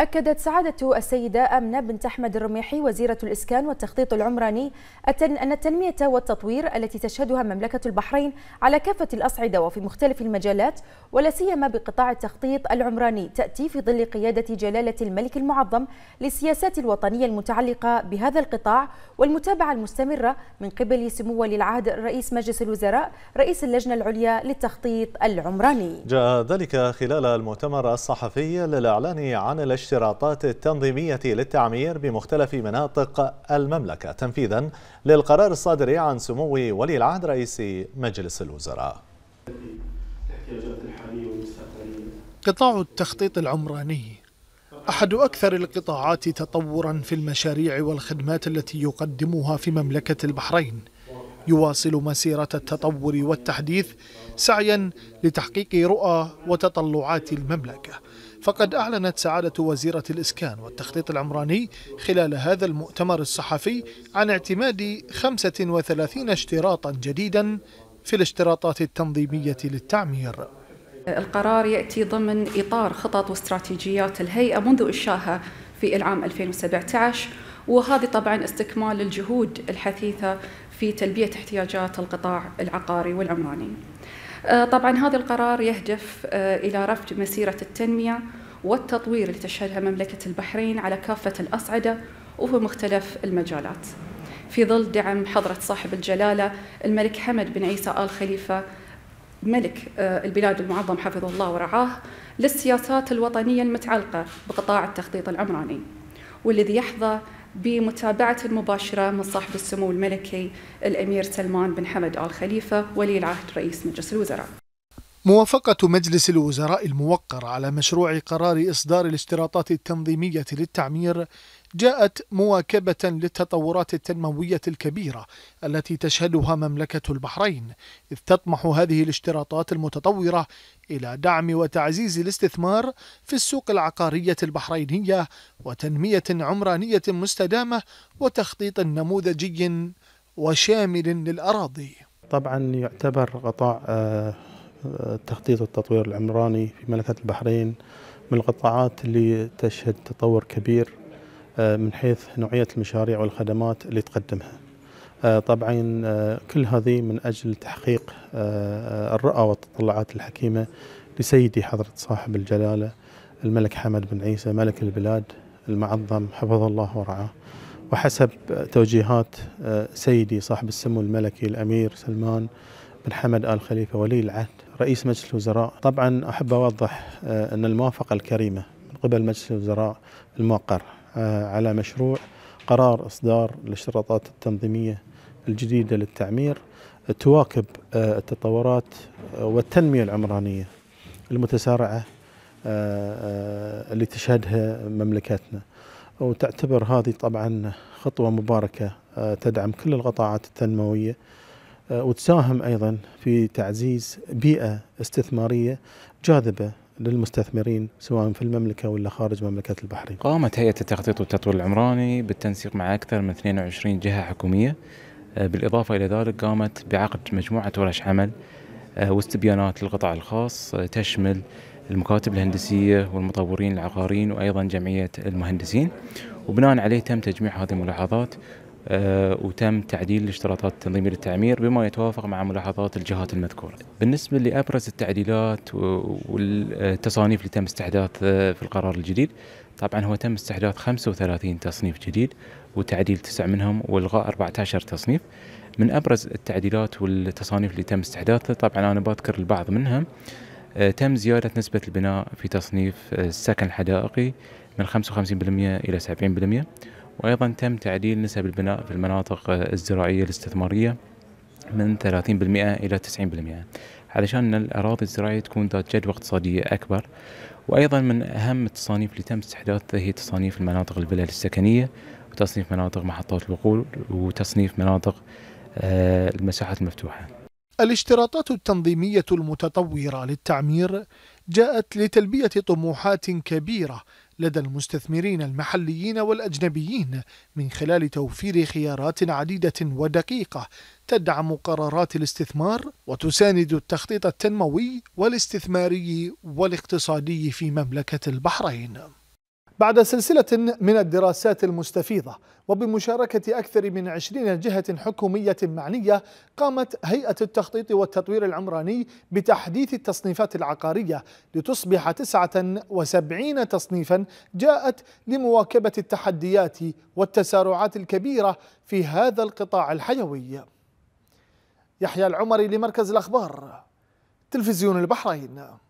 أكدت سعادة السيدة أمنة بنت أحمد الرميحي وزيرة الإسكان والتخطيط العمراني أن التنمية والتطوير التي تشهدها مملكة البحرين على كافة الأصعدة وفي مختلف المجالات ولا سيما بقطاع التخطيط العمراني تأتي في ظل قيادة جلالة الملك المعظم للسياسات الوطنية المتعلقة بهذا القطاع والمتابعة المستمرة من قبل سمو ولي العهد رئيس مجلس الوزراء رئيس اللجنة العليا للتخطيط العمراني. جاء ذلك خلال المؤتمر الصحفي للإعلان عن الأشياء الاشتراطات التنظيمية للتعمير بمختلف مناطق المملكة تنفيذا للقرار الصادر عن سمو ولي العهد رئيس مجلس الوزراء قطاع التخطيط العمراني أحد أكثر القطاعات تطورا في المشاريع والخدمات التي يقدمها في مملكة البحرين يواصل مسيرة التطور والتحديث سعيا لتحقيق رؤى وتطلعات المملكة فقد أعلنت سعادة وزيرة الإسكان والتخطيط العمراني خلال هذا المؤتمر الصحفي عن اعتماد 35 اشتراطا جديدا في الاشتراطات التنظيمية للتعمير القرار يأتي ضمن إطار خطط واستراتيجيات الهيئة منذ إنشائها في العام 2017 وهذه طبعا استكمال للجهود الحثيثة في تلبية احتياجات القطاع العقاري والعمراني آه، طبعا هذا القرار يهدف آه، إلى رفض مسيرة التنمية والتطوير اللي تشهدها مملكة البحرين على كافة الأصعدة وفي مختلف المجالات في ظل دعم حضرة صاحب الجلالة الملك حمد بن عيسى آل خليفة ملك آه، البلاد المعظم حفظه الله ورعاه للسياسات الوطنية المتعلقة بقطاع التخطيط العمراني والذي يحظى بمتابعة المباشرة من صاحب السمو الملكي الأمير سلمان بن حمد آل خليفة ولي العهد رئيس مجلس الوزراء موافقة مجلس الوزراء الموقر على مشروع قرار إصدار الاشتراطات التنظيمية للتعمير جاءت مواكبة للتطورات التنموية الكبيرة التي تشهدها مملكة البحرين، إذ تطمح هذه الاشتراطات المتطورة إلى دعم وتعزيز الاستثمار في السوق العقارية البحرينية وتنمية عمرانية مستدامة وتخطيط نموذجي وشامل للأراضي. طبعا يعتبر قطاع التخطيط والتطوير العمراني في مملكة البحرين من القطاعات اللي تشهد تطور كبير آه، من حيث نوعية المشاريع والخدمات اللي تقدمها آه، طبعا آه، كل هذه من أجل تحقيق الرؤى والتطلعات الحكيمة لسيدي حضرة صاحب الجلالة الملك حمد بن عيسى ملك البلاد المعظم حفظه الله ورعاه وحسب توجيهات سيدي صاحب السمو الملكي الأمير سلمان بن حمد آل خليفة ولي العهد رئيس مجلس الوزراء طبعا أحب أوضح آه، أن الموافقة الكريمة من قبل مجلس الوزراء الموقر آه، على مشروع قرار إصدار الاشتراطات التنظيمية الجديدة للتعمير تواكب آه، التطورات والتنمية العمرانية المتسارعة اللي تشهدها مملكتنا وتعتبر هذه طبعا خطوة مباركة تدعم كل القطاعات التنموية آه، وتساهم ايضا في تعزيز بيئه استثماريه جاذبه للمستثمرين سواء في المملكه ولا خارج مملكه البحرين. قامت هيئه التخطيط والتطوير العمراني بالتنسيق مع اكثر من 22 جهه حكوميه آه، بالاضافه الى ذلك قامت بعقد مجموعه ورش عمل آه، واستبيانات للقطاع الخاص تشمل المكاتب الهندسيه والمطورين العقاريين وايضا جمعيه المهندسين وبناء عليه تم تجميع هذه الملاحظات آه، وتم تعديل الاشتراطات التنظيمية للتعمير بما يتوافق مع ملاحظات الجهات المذكورة بالنسبة لأبرز التعديلات والتصانيف اللي تم استحداث آه، في القرار الجديد طبعا هو تم استحداث 35 تصنيف جديد وتعديل تسع منهم والغاء 14 تصنيف من ابرز التعديلات والتصانيف اللي تم استحداثها طبعا انا بذكر البعض منها آه، تم زيادة نسبة البناء في تصنيف السكن الحدائقي من 55% إلى 70% وأيضا تم تعديل نسب البناء في المناطق الزراعية الاستثمارية من 30% إلى 90% علشان أن الأراضي الزراعية تكون ذات جدوى اقتصادية أكبر وأيضا من أهم التصانيف اللي تم استحداثها هي تصانيف المناطق البلل السكنية وتصنيف مناطق محطات الوقود وتصنيف مناطق آه، المساحات المفتوحة الاشتراطات التنظيمية المتطورة للتعمير جاءت لتلبية طموحات كبيرة لدى المستثمرين المحليين والأجنبيين من خلال توفير خيارات عديدة ودقيقة تدعم قرارات الاستثمار وتساند التخطيط التنموي والاستثماري والاقتصادي في مملكة البحرين بعد سلسلة من الدراسات المستفيضة وبمشاركة أكثر من عشرين جهة حكومية معنية قامت هيئة التخطيط والتطوير العمراني بتحديث التصنيفات العقارية لتصبح 79 تصنيفا جاءت لمواكبة التحديات والتسارعات الكبيرة في هذا القطاع الحيوي يحيى العمري لمركز الأخبار تلفزيون البحرين